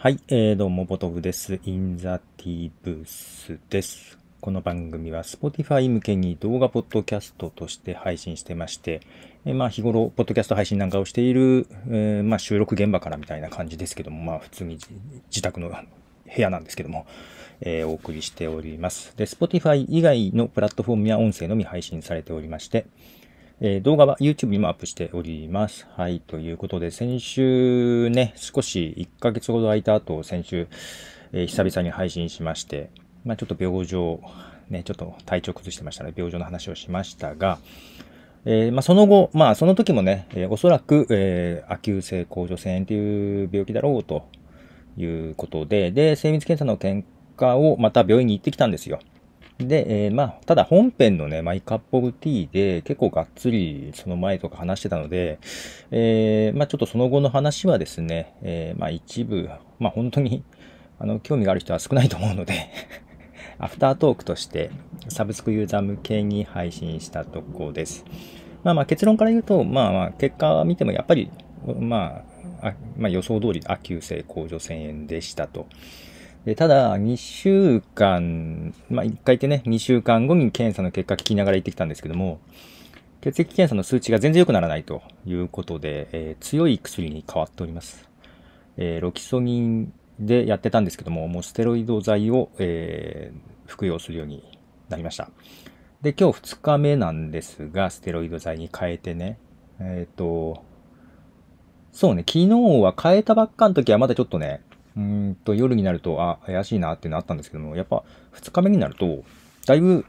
はい、えー、どうも、ボトフです。インザティブースです。この番組は Spotify 向けに動画ポッドキャストとして配信してまして、えー、まあ日頃、ポッドキャスト配信なんかをしている、えー、まあ収録現場からみたいな感じですけども、まあ普通に自宅の部屋なんですけども、えー、お送りしております。で、Spotify 以外のプラットフォームや音声のみ配信されておりまして、えー、動画は YouTube にもアップしております。はい。ということで、先週ね、少し1ヶ月ほど空いた後、先週、えー、久々に配信しまして、まあ、ちょっと病状、ね、ちょっと体調崩してましたね、病状の話をしましたが、えー、まあ、その後、まあ、その時もね、えおそらく、えー、亜急性甲状腺炎ていう病気だろうということで、で、精密検査の結果をまた病院に行ってきたんですよ。で、えー、まあ、ただ本編のね、マイカップオブティーで結構がっつりその前とか話してたので、えー、まあちょっとその後の話はですね、えー、まあ一部、まあ本当に、あの、興味がある人は少ないと思うので アフタートークとしてサブスクユーザー向けに配信したところです。まあまあ結論から言うと、まあまあ結果見てもやっぱり、まあ、あまあ予想通り、あ、急性向上1000円でしたと。で、ただ、2週間、まあ、1回行ってね、2週間後に検査の結果聞きながら行ってきたんですけども、血液検査の数値が全然良くならないということで、えー、強い薬に変わっております。えー、ロキソニンでやってたんですけども、もうステロイド剤を、えー、服用するようになりました。で、今日2日目なんですが、ステロイド剤に変えてね、えっ、と、そうね、昨日は変えたばっかの時はまだちょっとね、うんと夜になると、あ、怪しいなっていうのあったんですけども、やっぱ2日目になると、だいぶ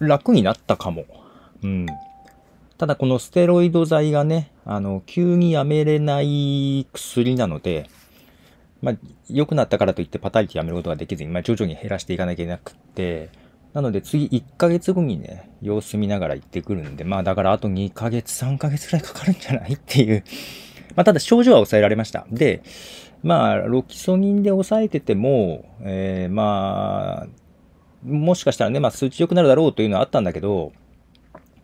楽になったかも。うん。ただこのステロイド剤がね、あの、急にやめれない薬なので、まあ、良くなったからといってパタリティやめることができずに、まあ、徐々に減らしていかなきゃいけなくって、なので次1ヶ月後にね、様子見ながら行ってくるんで、まあだからあと2ヶ月、3ヶ月くらいかかるんじゃないっていう。まあただ症状は抑えられました。で、まあ、ロキソニンで抑えてても、えー、まあ、もしかしたらね、まあ、数値良くなるだろうというのはあったんだけど、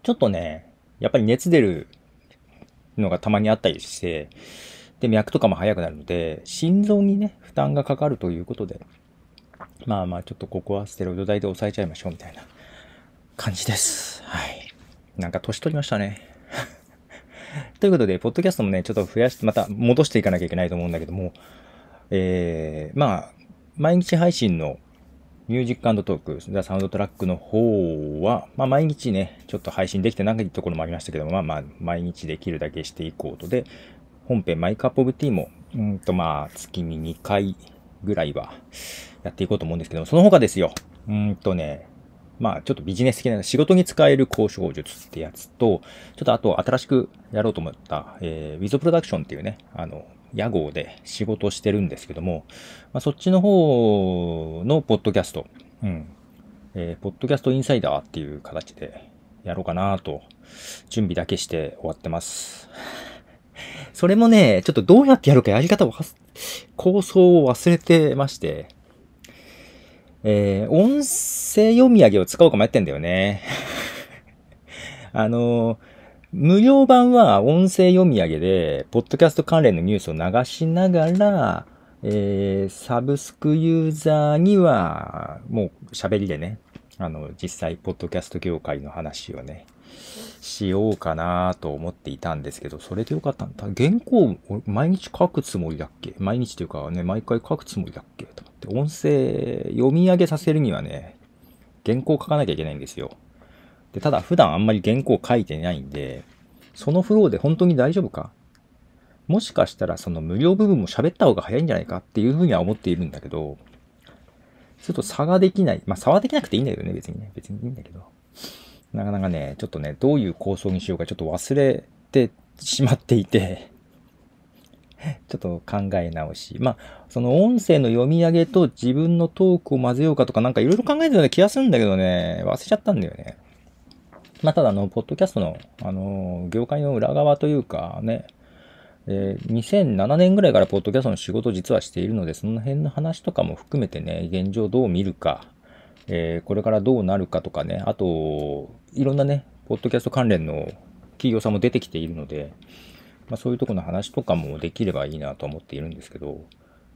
ちょっとね、やっぱり熱出るのがたまにあったりして、で、脈とかも速くなるので、心臓にね、負担がかかるということで、まあまあ、ちょっとここはステロイド代で抑えちゃいましょうみたいな感じです。はい。なんか年取りましたね。ということで、ポッドキャストもね、ちょっと増やして、また戻していかなきゃいけないと思うんだけども、えー、まあ、毎日配信のミュージックトーク、ザ・サウンドトラックの方は、まあ毎日ね、ちょっと配信できてないところもありましたけども、まあまあ毎日できるだけしていこうとで、本編マイカップオブティーも、うんとまあ月に2回ぐらいはやっていこうと思うんですけども、その他ですよ。うんとね、まあ、ちょっとビジネス的な仕事に使える交渉術ってやつと、ちょっとあと新しくやろうと思った、えー、ウィズプロダクションっていうね、あの、屋号で仕事をしてるんですけども、まあ、そっちの方のポッドキャスト、うん、えー、ポッドキャストインサイダーっていう形でやろうかなと、準備だけして終わってます。それもね、ちょっとどうやってやるかやり方を、構想を忘れてまして、えー、音声読み上げを使おうか迷ってんだよね。あのー、無料版は音声読み上げで、ポッドキャスト関連のニュースを流しながら、えー、サブスクユーザーには、もう喋りでね、あの、実際、ポッドキャスト業界の話をね、しようかなと思っていたんですけど、それでよかったんだ。原稿、毎日書くつもりだっけ毎日というかね、毎回書くつもりだっけとかって、音声読み上げさせるにはね、原稿書かなきゃいけないんですよ。で、ただ普段あんまり原稿書いてないんで、そのフローで本当に大丈夫かもしかしたらその無料部分も喋った方が早いんじゃないかっていうふうには思っているんだけど、ちょっと差ができない。まあ差はできなくていいんだけどね、別にね。別にいいんだけど。なかなかね、ちょっとね、どういう構想にしようかちょっと忘れてしまっていて ちょっと考え直し。まあ、その音声の読み上げと自分のトークを混ぜようかとかなんかいろいろ考えてたような気がするんだけどね、忘れちゃったんだよね。まあ、ただあの、ポッドキャストの、あの、業界の裏側というかね、えー、2007年ぐらいからポッドキャストの仕事を実はしているので、その辺の話とかも含めてね、現状どう見るか、えー、これからどうなるかとかね、あと、いろんなね、ポッドキャスト関連の企業さんも出てきているので、まあ、そういうとこの話とかもできればいいなと思っているんですけど、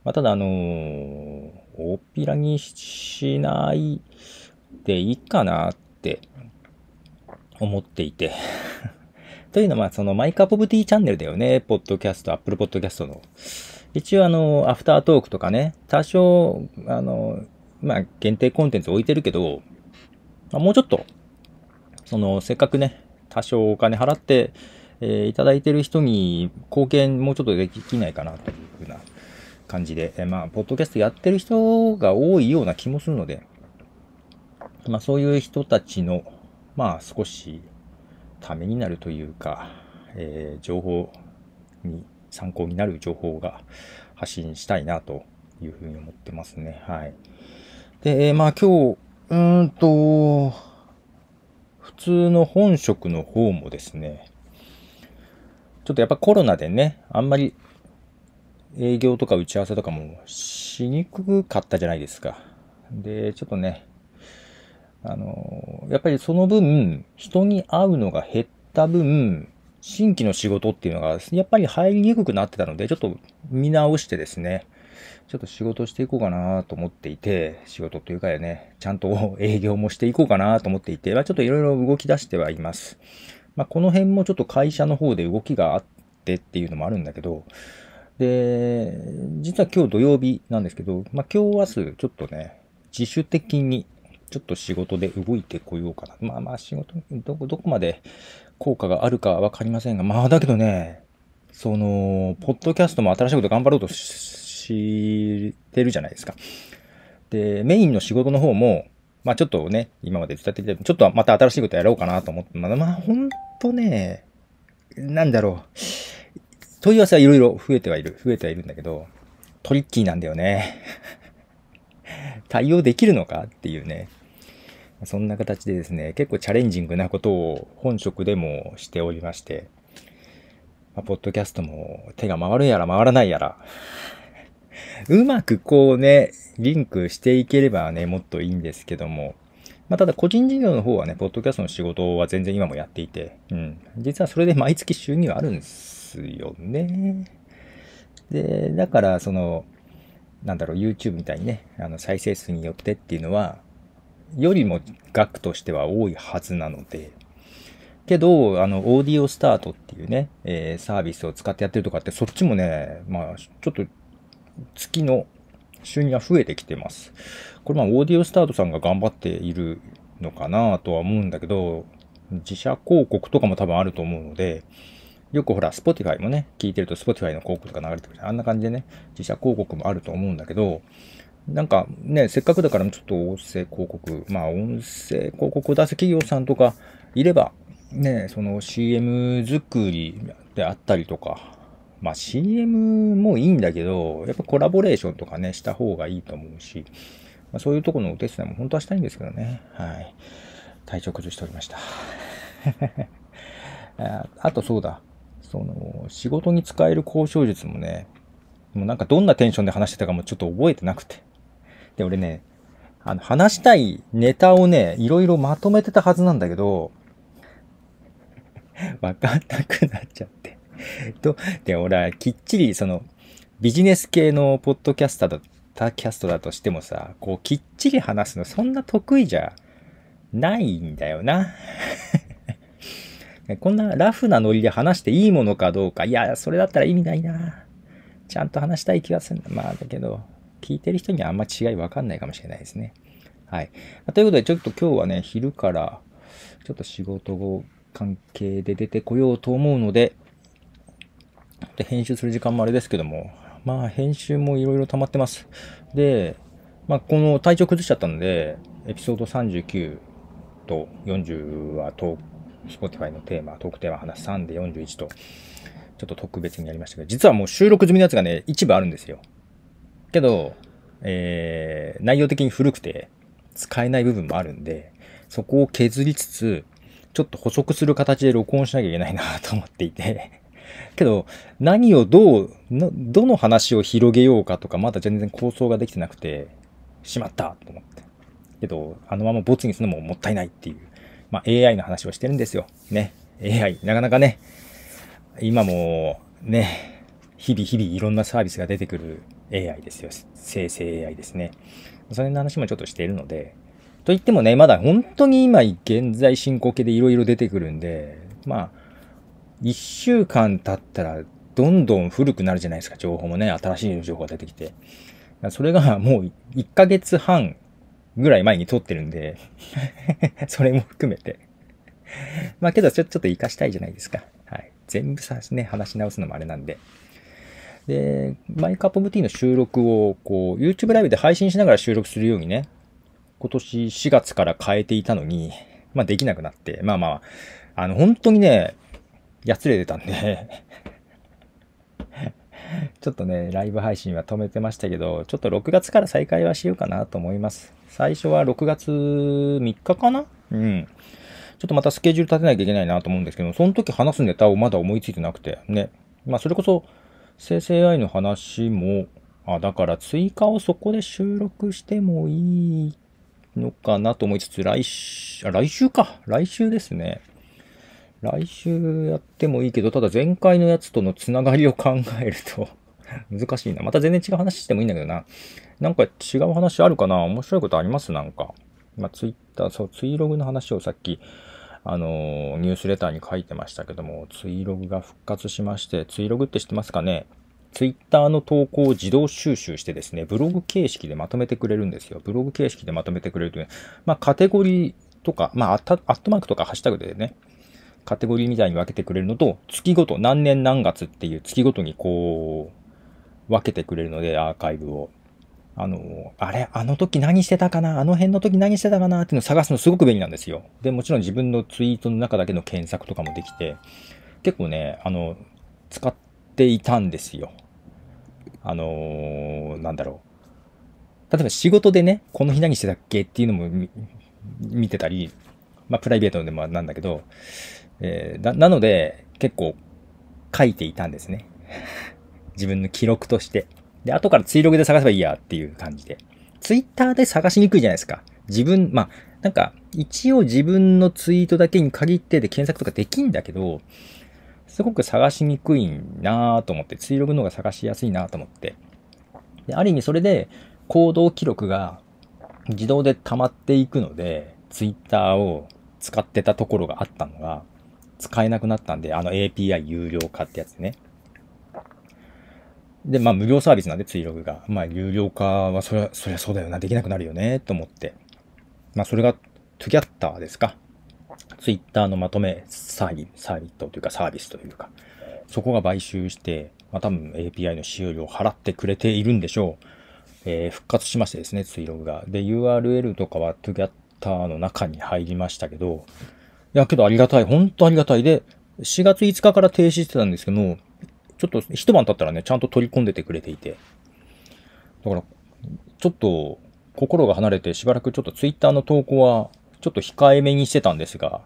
まあ、ただ、あのー、大っぴらにしないでいいかなって思っていて というのは、そのマイカポブティチャンネルだよね、ポッドキャスト、アップルポッドキャストの。一応、あの、アフタートークとかね、多少、あの、まあ、限定コンテンツ置いてるけど、まあ、もうちょっと、その、せっかくね、多少お金払って、えー、いただいてる人に貢献もうちょっとできないかなというふうな感じで、えー、まあ、ポッドキャストやってる人が多いような気もするので、まあ、そういう人たちの、まあ、少し、ためになるというか、えー、情報に、参考になる情報が発信したいなというふうに思ってますね。はい。で、えー、まあ今日、うーんと、普通の本職の方もですね、ちょっとやっぱコロナでね、あんまり営業とか打ち合わせとかもしにくかったじゃないですか。で、ちょっとね、あの、やっぱりその分、人に会うのが減った分、新規の仕事っていうのが、やっぱり入りにくくなってたので、ちょっと見直してですね、ちょっと仕事していこうかなと思っていて、仕事というかね、ちゃんと 営業もしていこうかなと思っていて、まあ、ちょっといろいろ動き出してはいます。まあ、この辺もちょっと会社の方で動きがあってっていうのもあるんだけど、で、実は今日土曜日なんですけど、まあ、今日明日ちょっとね、自主的にちょっと仕事で動いてこようかな。まあまあ仕事、どこ、どこまで効果があるかわかりませんが、まあだけどね、その、ポッドキャストも新しいこと頑張ろうとししてるじゃないですか。で、メインの仕事の方も、まあちょっとね、今まで伝えてきた、ちょっとまた新しいことやろうかなと思って、まあ、まあ、ほんとね、なんだろう。問い合わせはいろいろ増えてはいる、増えてはいるんだけど、トリッキーなんだよね。対応できるのかっていうね。そんな形でですね、結構チャレンジングなことを本職でもしておりまして、まあ、ポッドキャストも手が回るやら回らないやらうまくこうね、リンクしていければね、もっといいんですけども。まあ、ただ個人事業の方はね、ポッドキャストの仕事は全然今もやっていて、うん。実はそれで毎月収入あるんですよね。で、だから、その、なんだろう、YouTube みたいにね、あの、再生数によってっていうのは、よりも額としては多いはずなので、けど、あの、オーディオスタートっていうね、えー、サービスを使ってやってるとかって、そっちもね、まあ、ちょっと月の収入は増えてきてます。これまあ、オーディオスタートさんが頑張っているのかなとは思うんだけど、自社広告とかも多分あると思うので、よくほら、Spotify もね、聞いてると Spotify の広告とか流れてくる。あんな感じでね、自社広告もあると思うんだけど、なんかね、せっかくだからちょっと音声広告、まあ音声広告を出す企業さんとかいれば、ね、その CM 作りであったりとか、まあ CM もいいんだけど、やっぱコラボレーションとかね、した方がいいと思うし、まあ、そういうとこのお手伝いも本当はしたいんですけどね。はい。体調崩しておりました。あとそうだ。その、仕事に使える交渉術もね、もうなんかどんなテンションで話してたかもちょっと覚えてなくて。で、俺ね、あの、話したいネタをね、いろいろまとめてたはずなんだけど、わかんなくなっちゃって。と、で、俺はきっちりそのビジネス系のポッドキャスターだったキャストだとしてもさ、こうきっちり話すのそんな得意じゃないんだよな。こんなラフなノリで話していいものかどうか。いや、それだったら意味ないな。ちゃんと話したい気がするんだ。まあ、だけど、聞いてる人にはあんま違いわかんないかもしれないですね。はい。ということで、ちょっと今日はね、昼から、ちょっと仕事関係で出てこようと思うので、で、編集する時間もあれですけども、まあ、編集もいろいろ溜まってます。で、まあ、この体調崩しちゃったんで、エピソード39と40はトーク、Spotify のテーマ、トークテーマ話3で41と、ちょっと特別にやりましたけど、実はもう収録済みのやつがね、一部あるんですよ。けど、えー、内容的に古くて、使えない部分もあるんで、そこを削りつつ、ちょっと補足する形で録音しなきゃいけないなと思っていてけど、何をどうの、どの話を広げようかとか、まだ全然構想ができてなくて、しまったと思って。けど、あのままボツにするのももったいないっていう、まあ AI の話をしてるんですよ。ね。AI、なかなかね、今もね、日々日々いろんなサービスが出てくる AI ですよ。生成 AI ですね。それの話もちょっとしているので、と言ってもね、まだ本当に今現在進行形でいろいろ出てくるんで、まあ、1週間経ったらどんどん古くなるじゃないですか、情報もね、新しい情報が出てきて。それがもう1ヶ月半ぐらい前に撮ってるんで それも含めてまあけどちょ、ちょっと活かしたいじゃないですか。はい。全部さ、ね、話し直すのもあれなんで。で、マイクアップブティの収録を、こう、YouTube ライブで配信しながら収録するようにね、今年4月から変えていたのに、まあできなくなって、まあまあ、あの、本当にね、やつれてたんで ちょっとね、ライブ配信は止めてましたけど、ちょっと6月から再開はしようかなと思います。最初は6月3日かなうん。ちょっとまたスケジュール立てなきゃいけないなと思うんですけど、その時話すネタをまだ思いついてなくて、ね。まあ、それこそ、生成 AI の話も、あ、だから追加をそこで収録してもいいのかなと思いつつ、来週、あ、来週か。来週ですね。来週やってもいいけど、ただ前回のやつとのつながりを考えると 難しいな。また全然違う話してもいいんだけどな。なんか違う話あるかな面白いことありますなんか。まあ、ツイッター、そう、ツイログの話をさっき、あのニュースレターに書いてましたけども、ツイログが復活しまして、ツイログって知ってますかねツイッターの投稿を自動収集してですね、ブログ形式でまとめてくれるんですよ。ブログ形式でまとめてくれるという、まあ、カテゴリーとか、まあ、アットマークとかハッシュタグでね、カテゴリーみたいに分けてくれるのと、月ごと、何年何月っていう月ごとにこう、分けてくれるので、アーカイブを。あの、あれ、あの時何してたかなあの辺の時何してたかなっていうのを探すのすごく便利なんですよ。で、もちろん自分のツイートの中だけの検索とかもできて、結構ね、あの、使っていたんですよ。あのー、なんだろう。例えば仕事でね、この日何してたっけっていうのも見てたり、まあプライベートでもなんだけど、えー、なので、結構書いていたんですね。自分の記録として。で、後から追録で探せばいいやっていう感じで。ツイッターで探しにくいじゃないですか。自分、まあ、なんか、一応自分のツイートだけに限ってで検索とかできんだけど、すごく探しにくいなぁと思って、追録の方が探しやすいなぁと思って。で、ある意味それで行動記録が自動で溜まっていくので、ツイッターを使ってたところがあったのが、使えなくなったんで、あの API 有料化ってやつね。で、まあ無料サービスなんで、ツイログが。まあ有料化はそりゃ、そりゃそうだよな、できなくなるよね、と思って。まあそれが、トゥギャッターですか。ツイッターのまとめサービサービットというかサービスというか、そこが買収して、まあ多分 API の使用料を払ってくれているんでしょう。えー、復活しましてですね、ツイログが。で、URL とかはトゥギャッターの中に入りましたけど、いや、けどありがたい。本当ありがたい。で、4月5日から停止してたんですけど、ちょっと一晩経ったらね、ちゃんと取り込んでてくれていて。だから、ちょっと心が離れてしばらくちょっとツイッターの投稿はちょっと控えめにしてたんですが、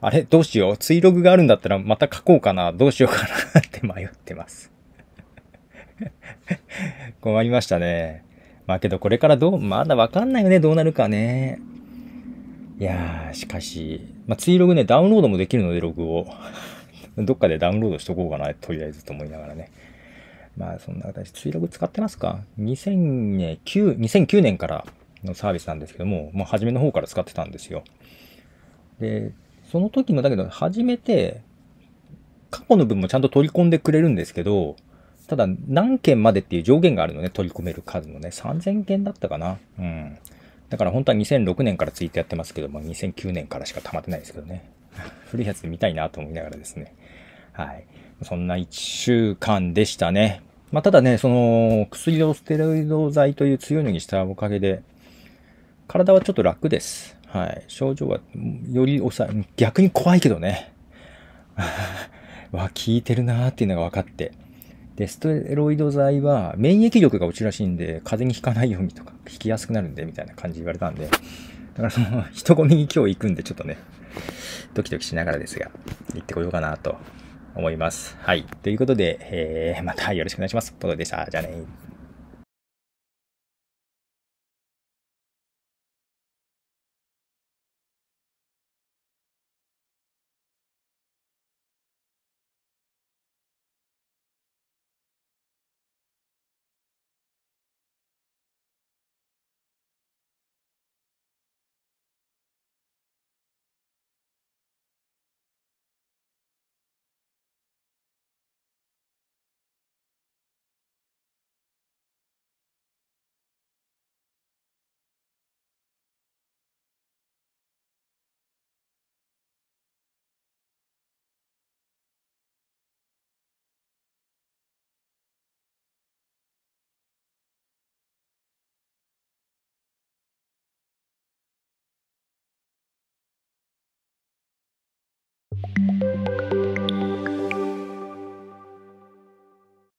あれどうしようツイログがあるんだったらまた書こうかなどうしようかなって迷ってます 困りましたね。まあけどこれからどう、まだわかんないよね。どうなるかね。いやー、しかし、まあ、ツイログね、ダウンロードもできるので、ログを。どっかでダウンロードしとこうかな、とりあえずと思いながらね。まあ、そんな形、ツイログ使ってますか ?2009、2009年からのサービスなんですけども、もう初めの方から使ってたんですよ。で、その時もだけど、初めて、過去の分もちゃんと取り込んでくれるんですけど、ただ何件までっていう上限があるのね、取り込める数のね、3000件だったかな。うん。だから本当は2006年からツイートやってますけども、2009年からしか溜まってないですけどね。古いやつ見たいなと思いながらですね。はい。そんな1週間でしたね。まあ、ただね、その、薬をステロイド剤という強いのにしたおかげで、体はちょっと楽です。はい。症状は、より抑え、逆に怖いけどね。わ、効いてるなーっていうのが分かって。で、ステロイド剤は免疫力が落ちるらしいんで、風邪にひかないようにとか、引きやすくなるんで、みたいな感じ言われたんで、だからその、人混みに今日行くんで、ちょっとね、ドキドキしながらですが、行ってこようかなと思います。はい。ということで、えー、またよろしくお願いします。ポロでした。じゃあね Thank you.